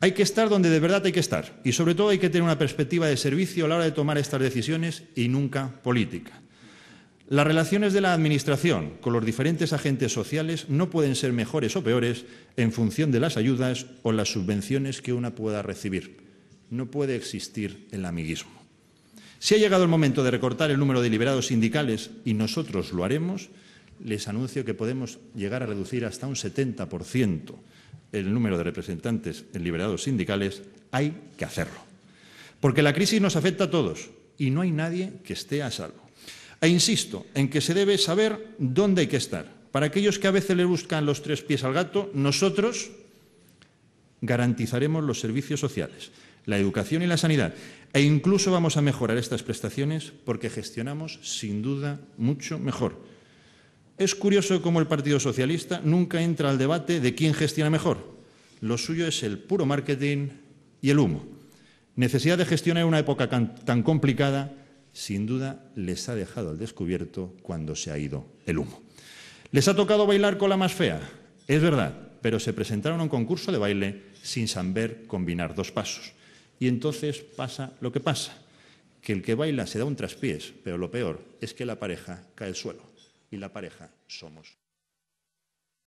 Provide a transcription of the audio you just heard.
Hay que estar donde de verdad hay que estar y sobre todo hay que tener una perspectiva de servicio a la hora de tomar estas decisiones y nunca política. Las relaciones de la Administración con los diferentes agentes sociales no pueden ser mejores o peores en función de las ayudas o las subvenciones que una pueda recibir. No puede existir el amiguismo. Si ha llegado el momento de recortar el número de liberados sindicales, y nosotros lo haremos, les anuncio que podemos llegar a reducir hasta un 70% el número de representantes en liberados sindicales, hay que hacerlo. Porque la crisis nos afecta a todos y no hay nadie que esté a salvo. E insisto en que se debe saber dónde hay que estar. Para aquellos que a veces le buscan los tres pies al gato, nosotros garantizaremos los servicios sociales, la educación y la sanidad. E incluso vamos a mejorar estas prestaciones porque gestionamos sin duda mucho mejor es curioso cómo el Partido Socialista nunca entra al debate de quién gestiona mejor. Lo suyo es el puro marketing y el humo. Necesidad de gestionar una época tan complicada, sin duda, les ha dejado al descubierto cuando se ha ido el humo. Les ha tocado bailar con la más fea, es verdad, pero se presentaron a un concurso de baile sin saber combinar dos pasos. Y entonces pasa lo que pasa, que el que baila se da un traspiés, pero lo peor es que la pareja cae al suelo y la pareja somos.